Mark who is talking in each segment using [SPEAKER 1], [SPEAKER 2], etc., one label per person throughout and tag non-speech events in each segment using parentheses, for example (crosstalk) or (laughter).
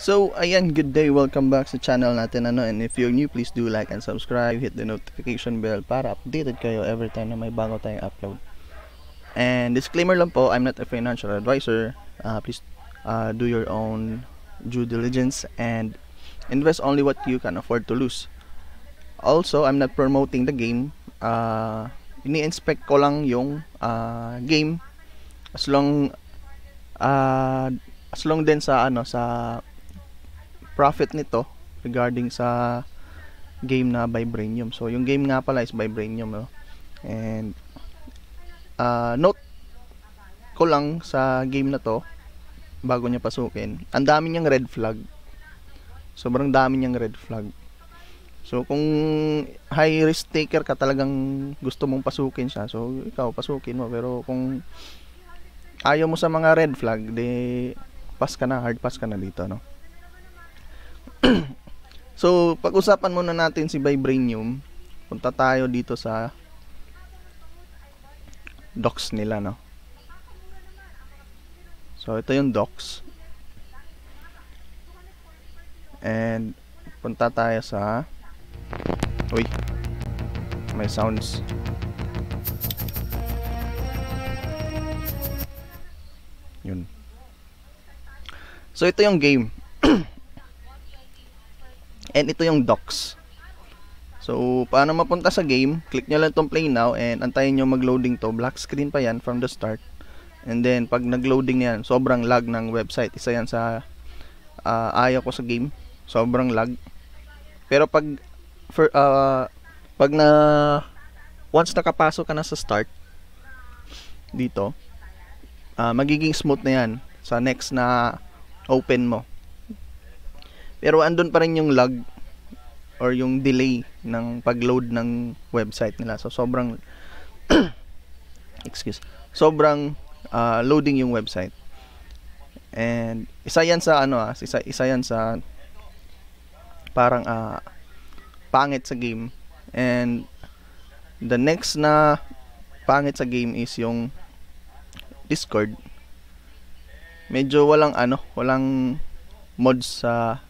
[SPEAKER 1] So, ayan, good day. Welcome back sa channel natin. Ano? And if you're new, please do like and subscribe. Hit the notification bell para updated kayo every time na may bago tayong upload. And disclaimer lang po, I'm not a financial advisor. Uh, please uh, do your own due diligence and invest only what you can afford to lose. Also, I'm not promoting the game. Uh, ini-inspect ko lang yung uh, game as long uh, as long din sa ano sa profit nito regarding sa game na Vibranium. So, yung game nga pala is Vibranium. No? Oh. And, uh, note ko lang sa game na to, bago niya pasukin, ang dami niyang red flag. Sobrang dami niyang red flag. So, kung high risk taker ka talagang gusto mong pasukin siya, so ikaw pasukin mo. Pero kung ayaw mo sa mga red flag, de pass ka na, hard pass ka na dito, no? (clears throat) so, pag-usapan muna natin si vibranium. Punta tayo dito sa docs nila, no? So, ito yung docs. And, punta tayo sa... Uy! May sounds. Yun. So, ito yung game. (clears throat) and ito yung docs. So, paano mapunta sa game, click nyo lang itong play now and antayin nyo mag-loading to. Black screen pa yan from the start. And then, pag nag-loading na yan, sobrang lag ng website. Isa yan sa uh, ayaw ko sa game. Sobrang lag. Pero pag, for, uh, ah, pag na, once nakapasok ka na sa start, dito, uh, magiging smooth na yan sa next na open mo. Pero andun pa rin yung lag or yung delay ng pagload ng website nila. So sobrang (clears throat) excuse. Sobrang uh, loading yung website. And isa yan sa ano ah, isa, isa yan sa parang uh, pangit sa game. And the next na pangit sa game is yung Discord. Medyo walang ano, walang mods sa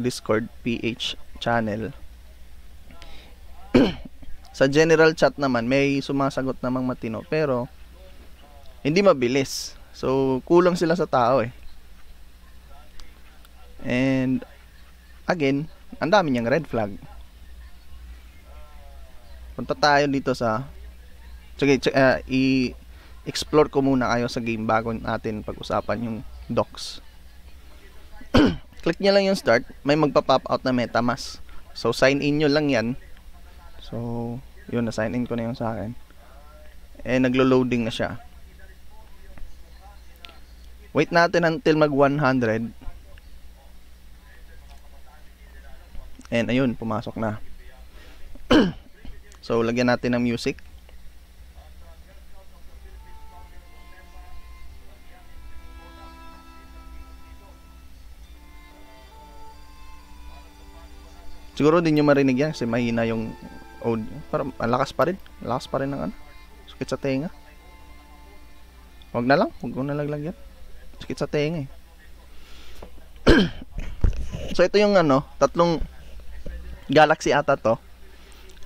[SPEAKER 1] Discord PH channel. (clears throat) sa general chat naman, may sumasagot namang matino pero hindi mabilis. So, kulang sila sa tao eh. And again, ang dami niyang red flag. Punta tayo dito sa Sige, uh, i-explore ko muna kayo sa game bago natin pag-usapan yung docs. (clears throat) click nyo lang yung start, may magpa-pop out na MetaMask. So, sign in niyo lang yan. So, yun, na-sign in ko na yung sa akin. Eh, naglo-loading na siya. Wait natin until mag 100. And ayun, pumasok na. (clears throat) so, lagyan natin ng music. Siguro hindi nyo marinig yan kasi mahina yung audio. Pero malakas pa rin. Malakas pa rin ng ano. Sakit sa tenga. Huwag na lang. Huwag mo nalaglag yan. Sakit sa tenga eh. (clears throat) so ito yung ano, tatlong galaxy ata to.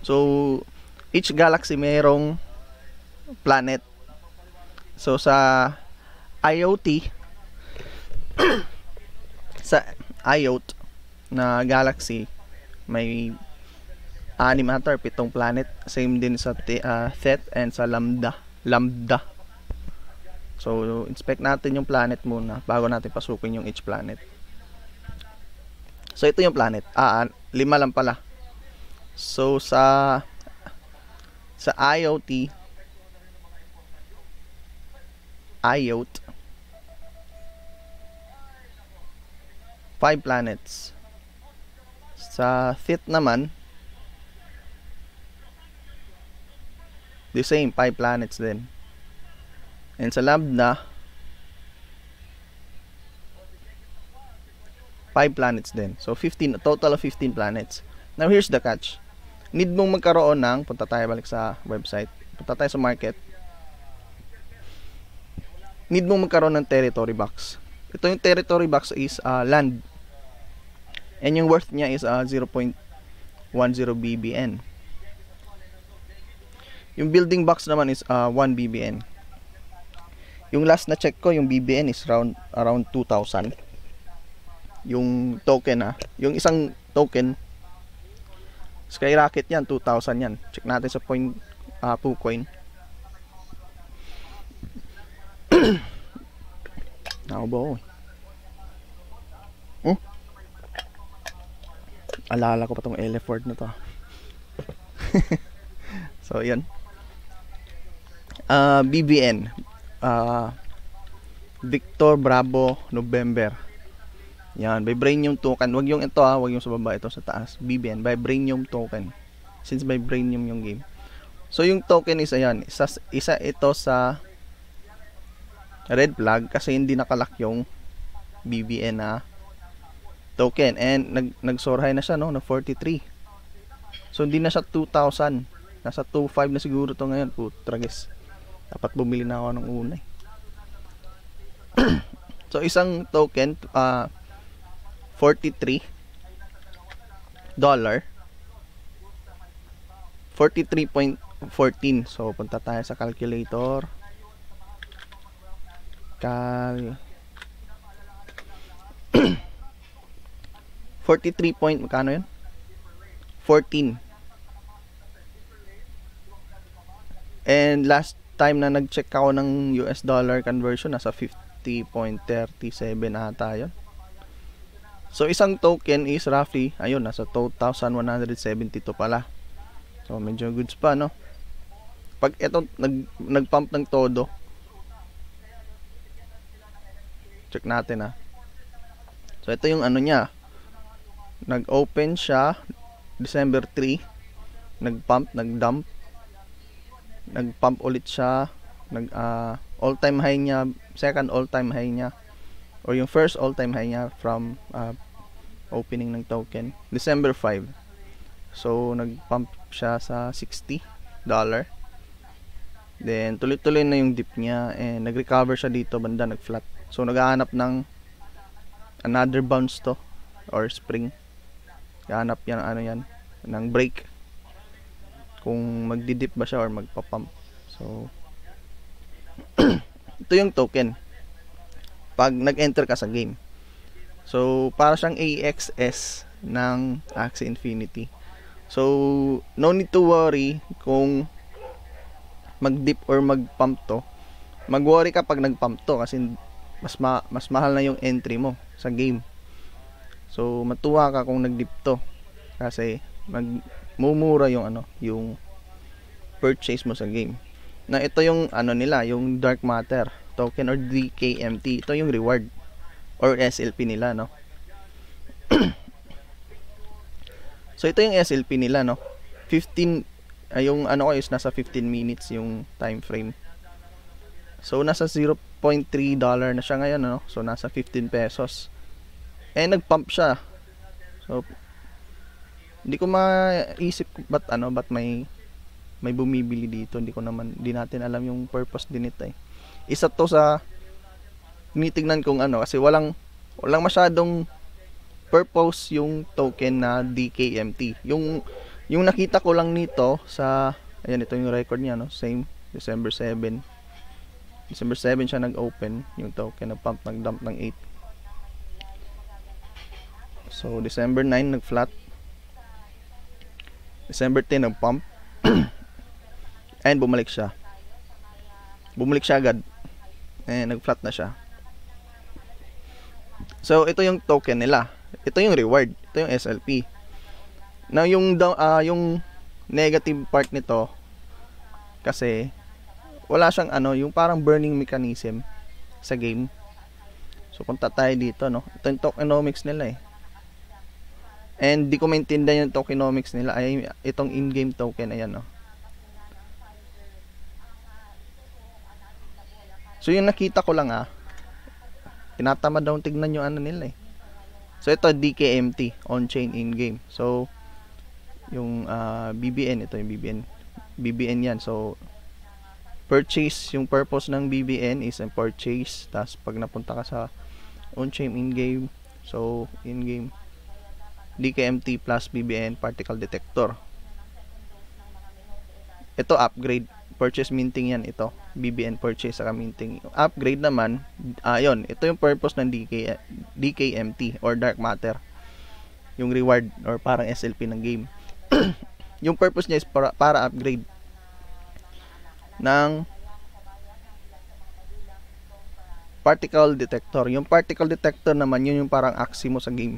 [SPEAKER 1] So each galaxy mayroong planet. So sa IoT (clears throat) sa IoT na galaxy may anim ata pitong planet. Same din sa uh, ah, Thet and sa Lambda. Lambda. So, inspect natin yung planet muna bago natin pasukin yung each planet. So, ito yung planet. Ah, ah lima lang pala. So, sa sa IoT IoT 5 planets sa fit naman, the same, five planets din. And sa lambda, five planets din. So 15, total of 15 planets. Now here's the catch. Need mong magkaroon ng, punta tayo balik sa website, punta tayo sa market. Need mong magkaroon ng territory box. Ito yung territory box is uh, land And yung worth niya is uh, 0.10 BBN. Yung building box naman is uh, ah, 1 BBN. Yung last na check ko, yung BBN is around, around 2,000. Yung token ha. Ah, yung isang token, skyrocket yan, 2,000 yan. Check natin sa point, uh, Pucoin. (coughs) Nakaubo ko eh. Oh? alala ko pa tong Eleford na to (laughs) so yun uh, ah, BBN uh, ah, Victor Bravo November yan vibranium token wag yung ito ha ah. wag yung sa baba ito sa taas BBN vibranium token since vibranium yung game so yung token is ayan isa, isa ito sa red flag kasi hindi nakalak yung BBN na token and nag nagsorhay na siya no na 43 so hindi na siya 2,000 nasa 25 na siguro to ngayon putragis dapat bumili na ako ng una eh. (clears throat) so isang token uh, ah, 43 dollar 43.14 so punta tayo sa calculator cal (clears throat) 43 point, magkano yun? 14. And last time na nag-check ako ng US dollar conversion, nasa 50.37 ata yun. So, isang token is roughly, ayun, nasa 2,172 pala. So, medyo goods pa, no? Pag ito, nag, nag-pump ng todo, check natin, ha? Ah. So, ito yung ano niya, nag-open siya December 3 nag-pump, nag-dump nag-pump ulit siya nag uh, all-time high niya second all-time high niya or yung first all-time high niya from uh, opening ng token December 5 so nag-pump siya sa 60 dollar then tuloy-tuloy na yung dip niya and nag-recover siya dito banda nag-flat so naghahanap ng another bounce to or spring Hanap yan ano yan ng brake. Kung magdi-dip ba siya or magpa-pump. So (clears throat) ito yung token pag nag-enter ka sa game. So para siyang AXS ng Axie Infinity. So no need to worry kung mag-dip or mag-pump to. Mag-worry ka pag nag-pump to kasi mas ma mas mahal na yung entry mo sa game. So matuwa ka kung nagdipto kasi magmumura yung ano, yung purchase mo sa game. Na ito yung ano nila, yung Dark Matter token or DKMT. Ito yung reward or SLP nila, no. (clears throat) so ito yung SLP nila, no. 15 ay ah, yung ano ko is nasa 15 minutes yung time frame. So nasa 0.3 dollar na siya ngayon, no. So nasa 15 pesos eh nagpump siya so hindi ko maiisip but ano but may may bumibili dito hindi ko naman hindi natin alam yung purpose din nito eh isa to sa tinitignan kong ano kasi walang walang masyadong purpose yung token na DKMT yung yung nakita ko lang nito sa ayan ito yung record niya no same December 7 December 7 siya nag-open yung token na pump nag-dump ng 8 So, December 9, nag-flat. December 10, nag-pump. (clears throat) And bumalik siya. Bumalik siya agad. Eh, nag-flat na siya. So, ito yung token nila. Ito yung reward. Ito yung SLP. Now, yung, uh, yung negative part nito, kasi, wala siyang ano, yung parang burning mechanism sa game. So, punta tayo dito, no? Ito yung tokenomics nila, eh. And di ko maintindihan yung tokenomics nila. Ay, itong in-game token, ayan no. Oh. So yung nakita ko lang ah, Pinatama daw tignan yung ano nila eh. So ito DKMT, on-chain in-game. So yung uh, ah, BBN, ito yung BBN. BBN yan. So purchase, yung purpose ng BBN is purchase. Tapos pag napunta ka sa on-chain in-game, so in-game DKMT plus BBN particle detector. Ito upgrade purchase minting yan ito. BBN purchase saka minting. Upgrade naman, ayon, ah, uh, ito yung purpose ng DK, DKMT or dark matter. Yung reward or parang SLP ng game. (clears throat) yung purpose niya is para, para upgrade ng particle detector. Yung particle detector naman, yun yung parang axi mo sa game.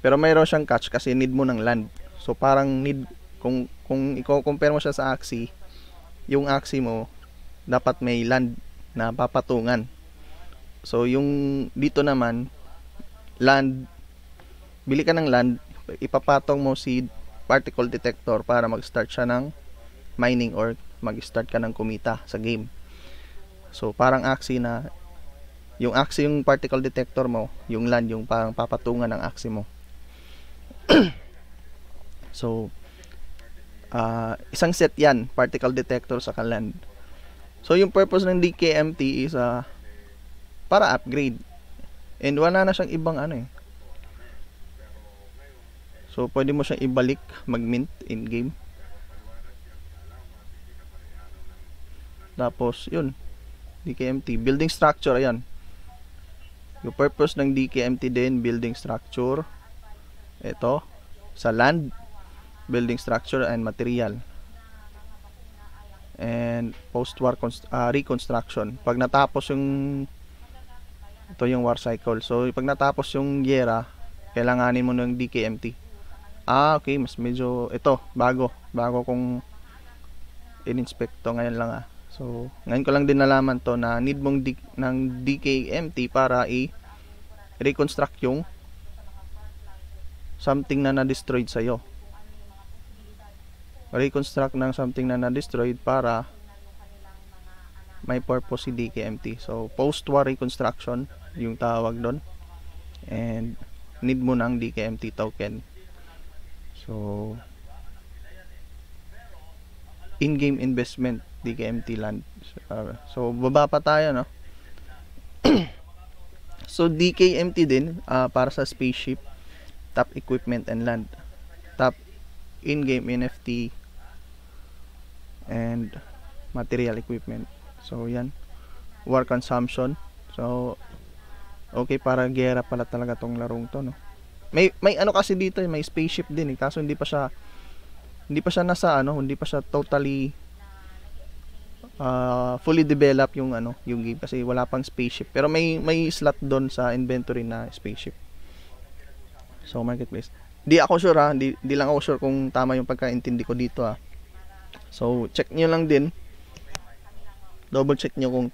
[SPEAKER 1] Pero mayroon siyang catch kasi need mo ng land. So parang need kung kung i-compare mo siya sa axi, yung axi mo dapat may land na papatungan. So yung dito naman land bili ka ng land, ipapatong mo si particle detector para mag-start siya ng mining or mag-start ka ng kumita sa game. So parang axi na yung axi yung particle detector mo, yung land yung parang papatungan ng axi mo. (clears throat) so, uh, isang set yan, particle detector sa kaland. So, yung purpose ng DKMT is uh, para upgrade. And wala na siyang ibang ano eh. So, pwede mo siyang ibalik, mag-mint in-game. Tapos, yun. DKMT. Building structure, ayan. Yung purpose ng DKMT din, building structure ito sa land building structure and material and post-war uh, reconstruction pag natapos yung ito yung war cycle so pag natapos yung gera kailanganin mo ng DKMT ah okay mas medyo ito bago bago kong ininspekto inspect ngayon lang ah so ngayon ko lang din nalaman to na need mong D- ng DKMT para i-reconstruct yung something na na-destroyed sa'yo. Reconstruct ng something na na-destroyed para may purpose si DKMT. So, post-war reconstruction yung tawag doon. And need mo ng DKMT token. So, in-game investment DKMT land. so, baba pa tayo, no? (clears throat) so, DKMT din uh, para sa spaceship top equipment and land top in-game NFT and material equipment so yan war consumption so okay para gera pala talaga tong larong to no may may ano kasi dito eh, may spaceship din eh kaso hindi pa siya hindi pa siya nasa ano hindi pa siya totally uh, fully developed yung ano yung game kasi wala pang spaceship pero may may slot doon sa inventory na spaceship So marketplace. Di ako sure ha, ah. di, di lang ako sure kung tama yung pagkaintindi ko dito ha. Ah. So check niyo lang din. Double check niyo kung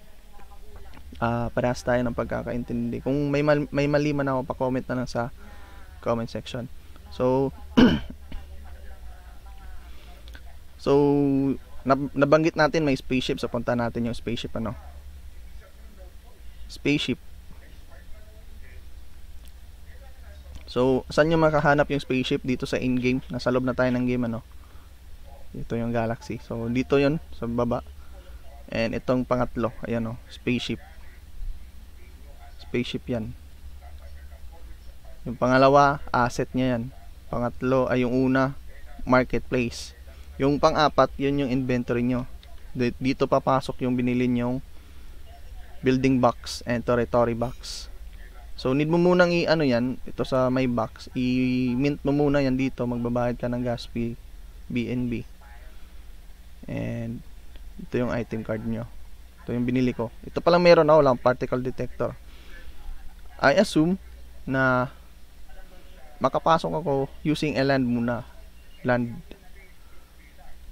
[SPEAKER 1] uh, parehas tayo ng pagkakaintindi. Kung may mal, may mali man ako pa-comment na lang sa comment section. So (clears throat) So nabanggit natin may spaceship sa so punta natin yung spaceship ano. Spaceship So, saan nyo makahanap yung spaceship dito sa in-game? Nasa loob na tayo ng game, ano? Ito yung galaxy. So, dito yon sa baba. And itong pangatlo, ayan o, oh, spaceship. Spaceship yan. Yung pangalawa, asset niya yan. Pangatlo, ay yung una, marketplace. Yung pang-apat, yun yung inventory nyo. Dito papasok yung binili nyong building box and territory box. So need mo munang i-ano yan, ito sa my box, i-mint mo muna yan dito, magbabayad ka ng gas fee, BNB. And ito yung item card nyo. Ito yung binili ko. Ito pa lang meron na, ah, lang particle detector. I assume na makapasok ako using a land muna. Land.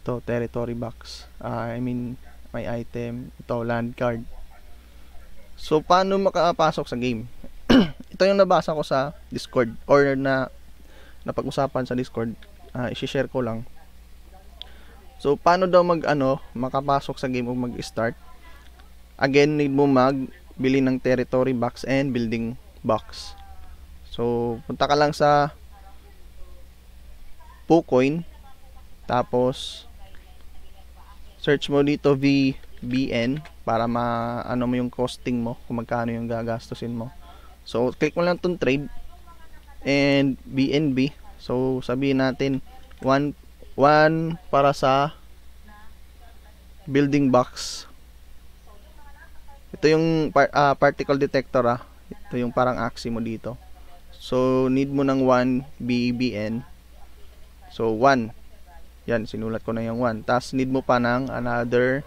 [SPEAKER 1] to territory box. Uh, I mean, my item. Ito, land card. So, paano makapasok sa game? ito yung nabasa ko sa Discord or na napag-usapan sa Discord. Uh, ah, i-share ko lang. So, paano daw mag ano, makapasok sa game o mag-start? Again, need mo mag bili ng territory box and building box. So, punta ka lang sa Pucoin tapos search mo dito VBN para ma ano mo yung costing mo kung magkano yung gagastusin mo So, click mo lang itong trade and BNB. So, sabihin natin 1 1 para sa building box. Ito yung par uh, particle detector ah. Ito yung parang axi mo dito. So, need mo ng 1 BBN. So, 1. Yan, sinulat ko na yung 1. Tapos, need mo pa ng another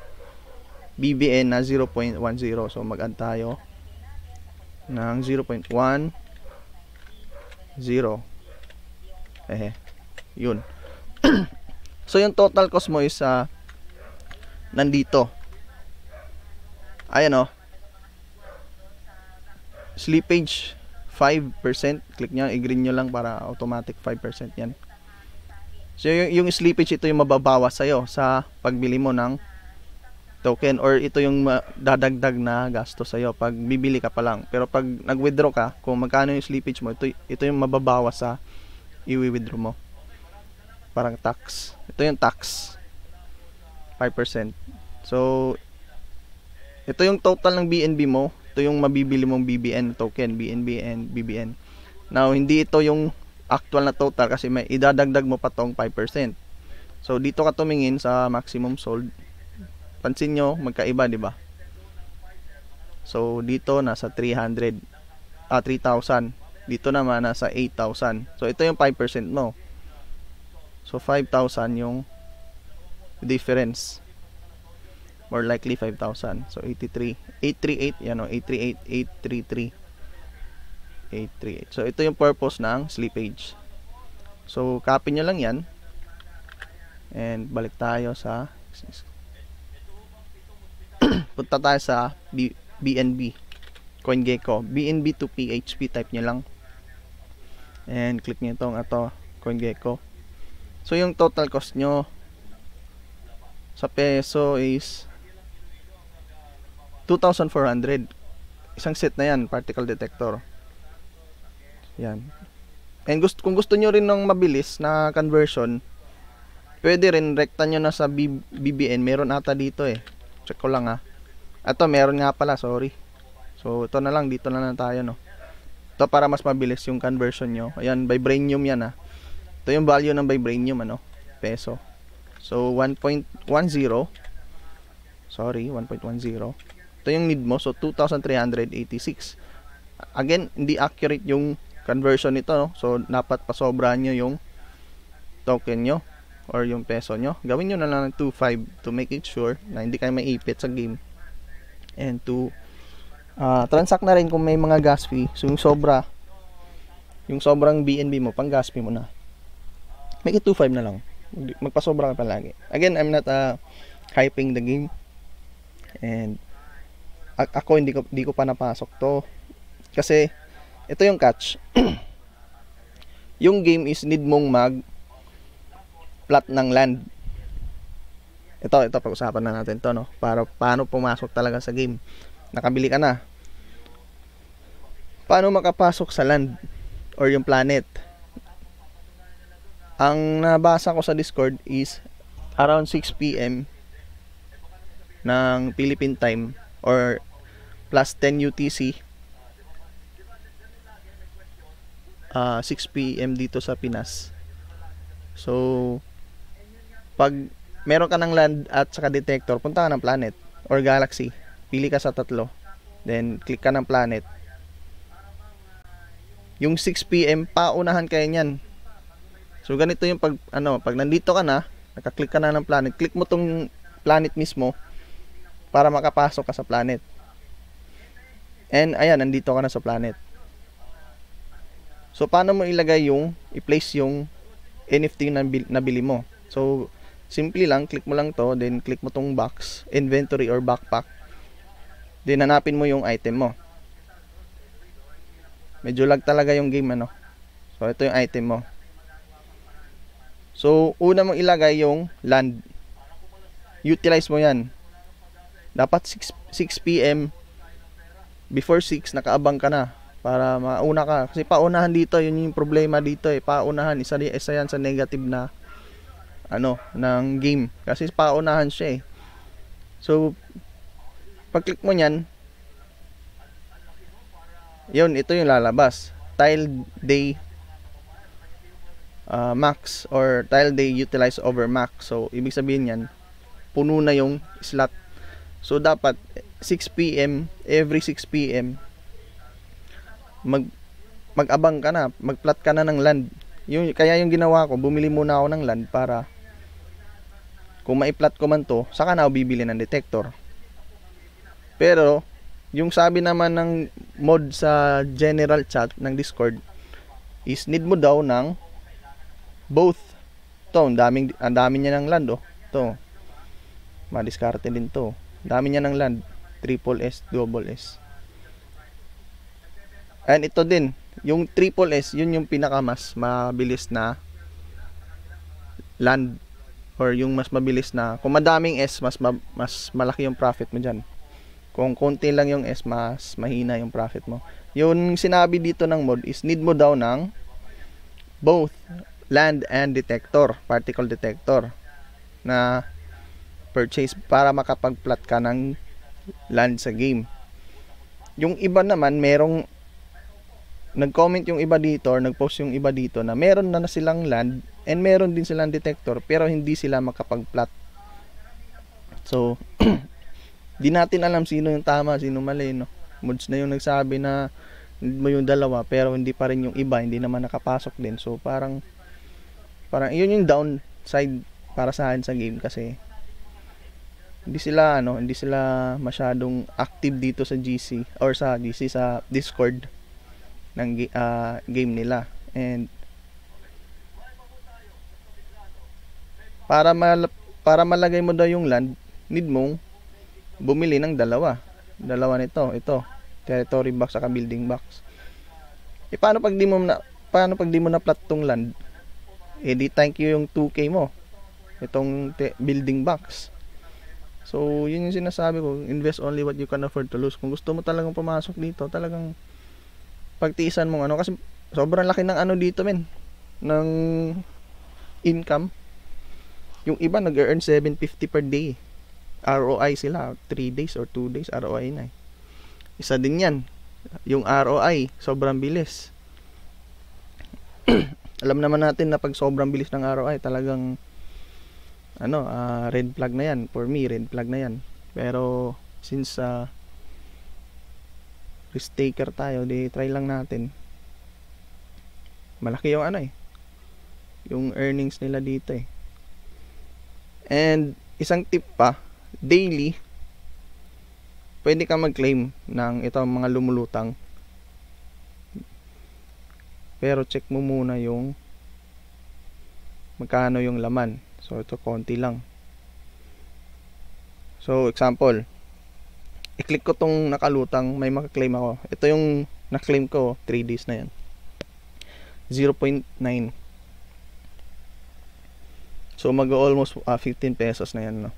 [SPEAKER 1] BBN na 0.10. So, mag-add tayo ng 0.1 0 eh yun (clears throat) so yung total cost mo is uh, nandito ayan o oh. slippage 5% click nyo i-green nyo lang para automatic 5% yan so yung, yung slippage ito yung mababawas sa'yo sa pagbili mo ng token or ito yung dadagdag na gasto sa iyo pag bibili ka pa lang. Pero pag nag-withdraw ka, kung magkano yung slippage mo, ito ito yung mababawas sa i-withdraw mo. Parang tax. Ito yung tax. 5%. So ito yung total ng BNB mo. Ito yung mabibili mong BBN token, BNB and BBN. Now, hindi ito yung actual na total kasi may idadagdag mo pa tong 5%. So dito ka tumingin sa maximum sold Pansin nyo, magkaiba, di ba? So, dito, nasa 300, ah, 3,000. Dito naman, nasa 8,000. So, ito yung 5% mo. So, 5,000 yung difference. More likely, 5,000. So, 83. 838, yan o, 838, 833. 838. So, ito yung purpose ng slippage. So, copy nyo lang yan. And, balik tayo sa (clears throat) punta tayo sa B BNB CoinGecko BNB to PHP type nyo lang and click nyo itong ito CoinGecko so yung total cost nyo sa peso is 2,400 isang set na yan particle detector yan and gusto, kung gusto nyo rin ng mabilis na conversion pwede rin rekta nyo na sa BBN meron ata dito eh Check ko lang ah Ito, meron nga pala, sorry. So, ito na lang, dito na lang tayo, no. Ito para mas mabilis yung conversion nyo. Ayan, vibranium yan ah Ito yung value ng vibranium, ano, peso. So, 1.10. Sorry, 1.10. Ito yung need mo, so 2,386. Again, hindi accurate yung conversion nito, no. So, dapat pasobrahan nyo yung token nyo or yung peso nyo. Gawin nyo na lang ng 2.5 to make it sure na hindi kayo maipit sa game. And to uh, ah, transact na rin kung may mga gas fee. So yung sobra, yung sobrang BNB mo, pang gas fee mo na. Make it 2.5 na lang. Magpasobra ka palagi. Again, I'm not uh, hyping the game. And ako hindi ko, hindi ko pa napasok to. Kasi ito yung catch. (clears throat) yung game is need mong mag plot ng land. Ito, ito pag-usapan na natin 'to no. Para paano pumasok talaga sa game. Nakabili ka na. Paano makapasok sa land or yung planet? Ang nabasa ko sa Discord is around 6 PM ng Philippine time or plus 10 UTC uh, ah, 6 p.m. dito sa Pinas. So, pag meron ka ng land at saka detector, punta ka ng planet or galaxy. Pili ka sa tatlo. Then, click ka ng planet. Yung 6pm, paunahan kayo niyan. So, ganito yung pag, ano, pag nandito ka na, nakaklik ka na ng planet, click mo tong planet mismo para makapasok ka sa planet. And, ayan, nandito ka na sa planet. So, paano mo ilagay yung, i-place yung NFT na nabili mo? So, Simple lang, click mo lang to, then click mo tong box, inventory or backpack. Then hanapin mo yung item mo. Medyo lag talaga yung game ano. So ito yung item mo. So una mong ilagay yung land. Utilize mo yan. Dapat 6, 6 p.m. before 6 nakaabang ka na para mauna ka kasi paunahan dito yun yung problema dito eh paunahan isa isa yan sa negative na ano ng game kasi paunahan siya eh. So pag-click mo niyan, yun ito yung lalabas. Tile day uh, max or tile day utilize over max. So ibig sabihin niyan, puno na yung slot. So dapat 6 PM every 6 PM mag mag-abang ka na, mag-plot ka na ng land. Yung kaya yung ginawa ko, bumili muna ako ng land para kung maiplat ko man to, saka na ako bibili ng detector. Pero, yung sabi naman ng mod sa general chat ng Discord is need mo daw ng both. To, ang daming ang dami niya ng land oh. To. Madiskarte din to. Dami niya ng land. Triple S, double S. And ito din, yung triple S, yun yung pinaka mas mabilis na land or yung mas mabilis na kung madaming S mas ma, mas malaki yung profit mo diyan. Kung konti lang yung S mas mahina yung profit mo. Yung sinabi dito ng mod is need mo daw ng both land and detector, particle detector na purchase para makapag-plot ka ng land sa game. Yung iba naman merong nag-comment yung iba dito or nag-post yung iba dito na meron na, na silang land And meron din silang detector pero hindi sila makapag-plot. So, (clears throat) di natin alam sino yung tama, sino mali, no? Moods na yung nagsabi na mo yung dalawa pero hindi pa rin yung iba, hindi naman nakapasok din. So, parang parang yun yung downside para sa akin sa game kasi hindi sila ano, hindi sila masyadong active dito sa GC or sa GC sa Discord ng uh, game nila. And Para, mal, para malagay mo daw yung land, need mong bumili ng dalawa. Dalawa nito, ito. Territory box at building box. E paano pag di mo na paano pag di mo na plot tong land? Eh di thank you yung 2k mo. Itong building box. So, yun yung sinasabi ko, invest only what you can afford to lose. Kung gusto mo talagang pumasok dito, talagang pagtiisan mo ano kasi sobrang laki ng ano dito men ng income yung iba nag-earn 750 per day. ROI sila, 3 days or 2 days ROI na. Eh. Isa din 'yan. Yung ROI, sobrang bilis. (clears throat) Alam naman natin na pag sobrang bilis ng ROI, talagang ano, uh, red flag na 'yan. For me, red flag na 'yan. Pero since uh, risk taker tayo, di try lang natin. Malaki yung ano eh. Yung earnings nila dito eh. And isang tip pa, daily pwede ka mag-claim ng itong mga lumulutang. Pero check mo muna yung magkano yung laman. So ito konti lang. So example, i-click ko tong nakalutang, may makaklaim ako. Ito yung na-claim ko, 3 days na yan. 0.9 So mag almost uh, ah, 15 pesos na yan no.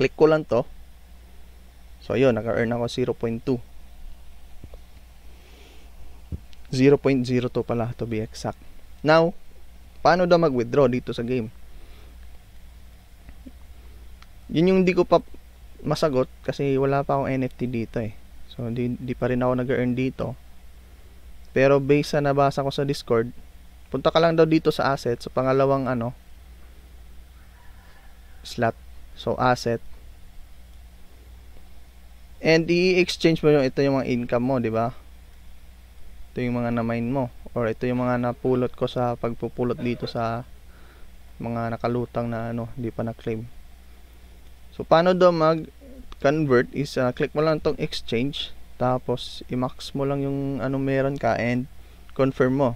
[SPEAKER 1] Click ko lang to. So ayun, naka-earn ako 0.2. 0.02 pala to be exact. Now, paano daw mag-withdraw dito sa game? Yun yung hindi ko pa masagot kasi wala pa akong NFT dito eh. So, di, di pa rin ako nag-earn dito. Pero based sa nabasa ko sa Discord, punta ka lang daw dito sa assets, sa pangalawang ano, slot. So, asset. And i-exchange mo yung ito yung mga income mo, di ba? Ito yung mga na-mine mo. Or ito yung mga napulot ko sa pagpupulot dito sa mga nakalutang na ano, hindi pa na-claim. So, paano daw mag-convert is uh, click mo lang tong exchange. Tapos, i-max mo lang yung ano meron ka and confirm mo.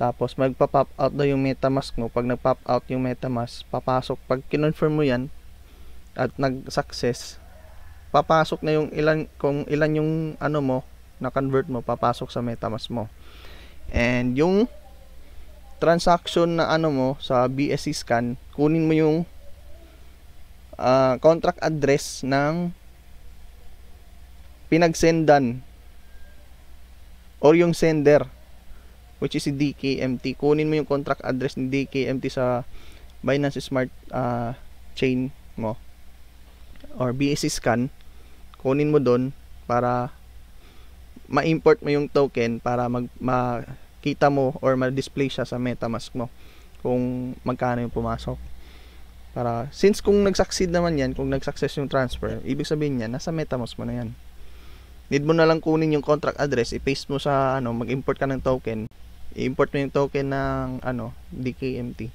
[SPEAKER 1] Tapos magpa-pop out daw yung MetaMask mo. Pag nag-pop out yung MetaMask, papasok. Pag kinonfirm mo yan at nag-success, papasok na yung ilan kung ilan yung ano mo na convert mo papasok sa MetaMask mo. And yung transaction na ano mo sa BSC scan, kunin mo yung uh, contract address ng pinagsendan or yung sender which is si DKMT. Kunin mo yung contract address ni DKMT sa Binance Smart uh, Chain mo or BSC scan. Kunin mo doon para ma-import mo yung token para mag makita mo or ma-display siya sa MetaMask mo kung magkano yung pumasok. Para since kung nag-succeed naman yan, kung nag-success yung transfer, ibig sabihin niya nasa MetaMask mo na yan. Need mo na lang kunin yung contract address, i-paste mo sa ano, mag-import ka ng token, i-import mo yung token ng ano, DKMT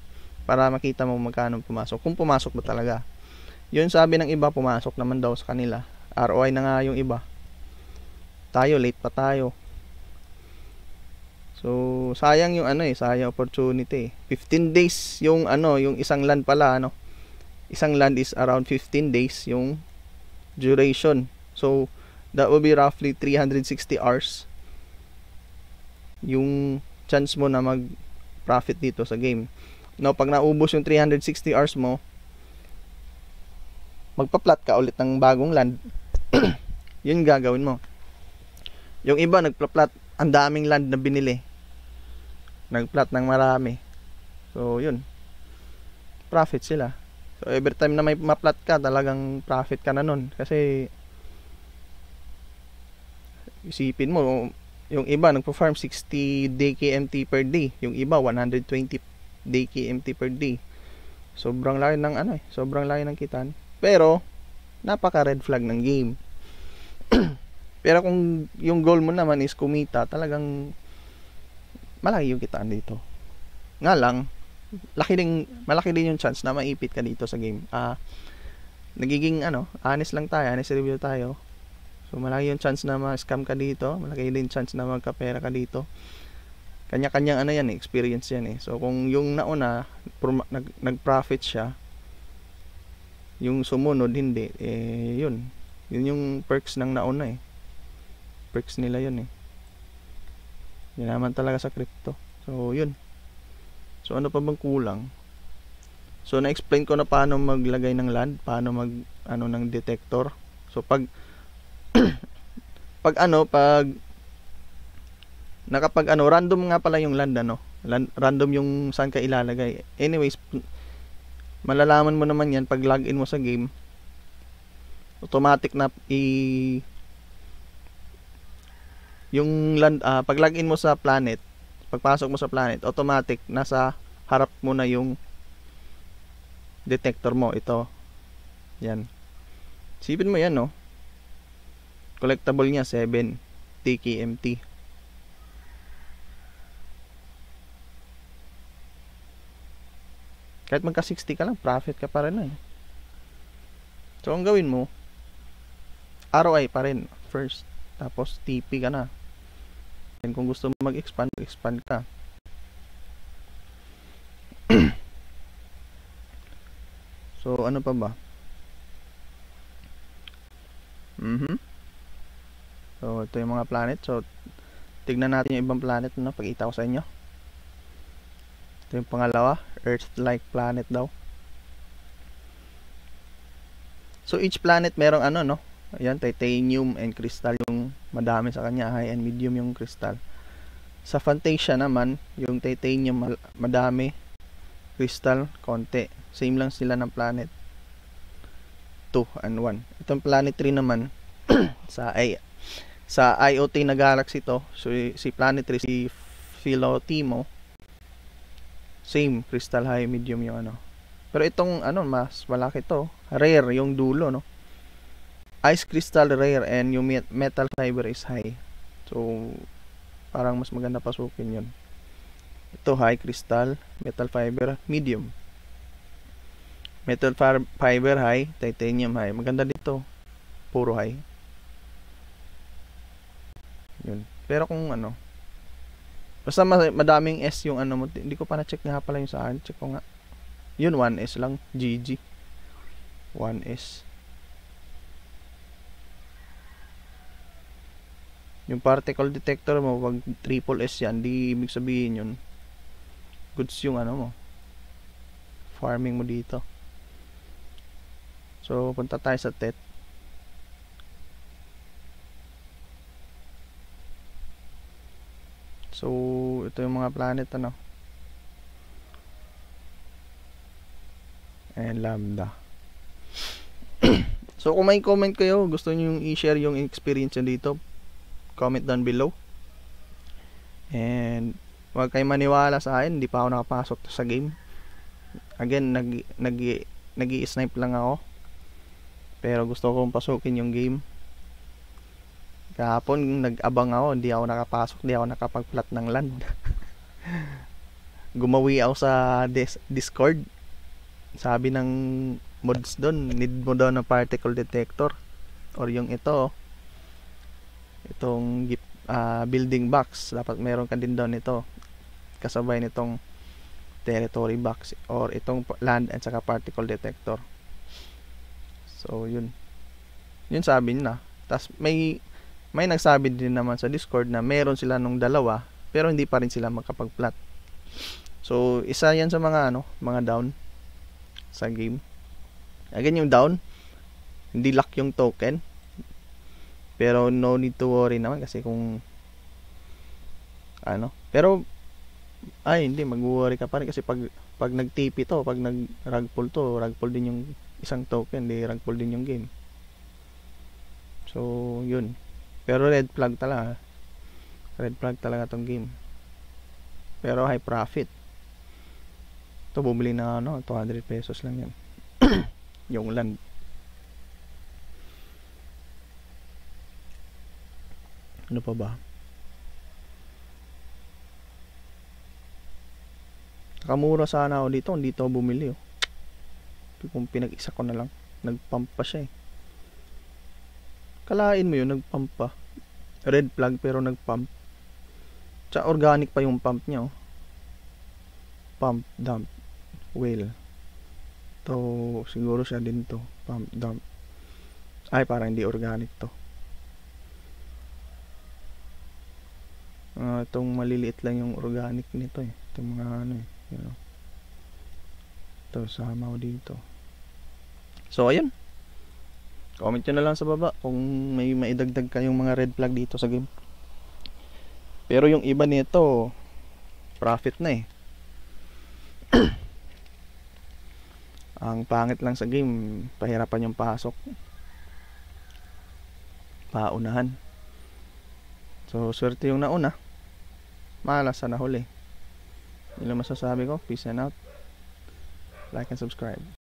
[SPEAKER 1] para makita mo magkano pumasok. Kung pumasok ba talaga. Yun sabi ng iba, pumasok naman daw sa kanila. ROI na nga yung iba. Tayo, late pa tayo. So, sayang yung ano eh, sayang opportunity. 15 eh. days yung ano, yung isang land pala ano. Isang land is around 15 days yung duration. So, that will be roughly 360 hours yung chance mo na mag-profit dito sa game. no pag naubos yung 360 hours mo, magpa-plot ka ulit ng bagong land. (clears throat) yun gagawin mo. Yung iba, nagpa-plot, ang daming land na binili. Nag-plot ng marami. So, yun. Profit sila. So, every time na may ma-plot ka, talagang profit ka na nun. Kasi, isipin mo, yung iba nagpo-farm 60 DKMT per day, yung iba 120 DKMT per day. Sobrang laki ng ano eh, sobrang laki ng kitan. Pero napaka red flag ng game. (clears throat) Pero kung yung goal mo naman is kumita, talagang malaki yung kitaan dito. Nga lang, laki din, malaki din yung chance na maipit ka dito sa game. Ah, uh, nagiging ano, honest lang tayo, honest review tayo. So malaki yung chance na ma-scam ka dito, malaki din chance na magkapera ka dito. Kanya-kanyang ano yan, eh, experience yan eh. So kung yung nauna nag profit siya, yung sumunod hindi, eh yun. Yun yung perks ng nauna eh. Perks nila yun eh. Yan naman talaga sa crypto. So yun. So ano pa bang kulang? So na-explain ko na paano maglagay ng land, paano mag ano ng detector. So pag (clears throat) pag ano, pag nakapag ano, random nga pala yung land ano. Land, random yung saan ka ilalagay. Anyways, malalaman mo naman yan pag login mo sa game. Automatic na i yung land uh, pag login mo sa planet, pagpasok mo sa planet, automatic nasa harap mo na yung detector mo ito. Yan. Sipin mo yan, no? collectable niya 7 TKMT kahit magka 60 ka lang profit ka pa rin eh. so ang gawin mo ROI pa rin first tapos TP ka na then kung gusto mo mag-expand expand ka (clears throat) so ano pa ba mhm mm So, ito yung mga planet. So, tignan natin yung ibang planet no? pagkita ko sa inyo. Ito yung pangalawa, Earth-like planet daw. So, each planet merong ano, no? Ayan, titanium and crystal yung madami sa kanya. High and medium yung crystal. Sa Fantasia naman, yung titanium madami, crystal konti. Same lang sila ng planet 2 and 1. Itong planet 3 naman (clears throat) sa ay sa IoT na Galaxy to so, si Planetary si Philotimo same crystal high medium yung ano pero itong ano mas malaki to rare yung dulo no ice crystal rare and yung metal fiber is high so parang mas maganda pasukin yun ito high crystal metal fiber medium metal fiber high titanium high maganda dito puro high yun. Pero kung ano, basta madaming S yung ano mo. Hindi ko pa na-check nga pala yung sa akin. Check ko nga. Yun, 1S lang. GG. 1S. Yung particle detector mo, pag triple S yan, di ibig sabihin yun. Goods yung ano mo. Farming mo dito. So, punta tayo sa TET. E So, ito yung mga planet ano. And eh, lambda. (clears throat) so, kung may comment kayo, gusto niyo yung i-share yung experience niyo dito, comment down below. And wag kayong maniwala sa akin, hindi pa ako nakapasok sa game. Again, nag nag nag-i-snipe lang ako. Pero gusto kong pasukin yung game. Kahapon nag-abang ako, hindi ako nakapasok, hindi ako nakapag-plot ng land. (laughs) Gumawi ako sa dis- Discord. Sabi ng mods doon, need mo daw ng particle detector or yung ito itong uh, building box dapat meron ka din daw nito kasabay nitong territory box or itong land at saka particle detector so yun yun sabi na Tapos may may nagsabi din naman sa Discord na meron sila nung dalawa pero hindi pa rin sila magkapag plot So, isa 'yan sa mga ano, mga down sa game. Again, yung down, hindi lock yung token. Pero no need to worry naman kasi kung ano, pero ay hindi mag-worry ka pa rin kasi pag pag nag nagtipi to, pag nag rug pull to, rug pull din yung isang token, di rug pull din yung game. So, yun. Pero red flag talaga. Red flag talaga tong game. Pero high profit. Ito bumili na ano, 200 pesos lang yan. (coughs) yung land. Ano pa ba? Nakamura sana ako dito. Dito ito bumili. Oh. Kung pinag-isa ko na lang. Nagpampa siya eh. Kalain mo yun, nagpump pa. Red flag pero nagpump. Tsaka organic pa yung pump niya, oh. Pump, dump, whale. To, siguro siya din to. Pump, dump. Ay, parang hindi organic to. Uh, itong maliliit lang yung organic nito eh. Itong mga ano eh. You oh. know. Ito, sama ko dito. So, ayun. Comment nyo na lang sa baba kung may maidagdag kayong mga red flag dito sa game. Pero yung iba nito, profit na eh. (coughs) Ang pangit lang sa game, pahirapan yung pasok. Paunahan. So, swerte yung nauna. Malas sa nahuli. Yun lang masasabi ko. Peace and out. Like and subscribe.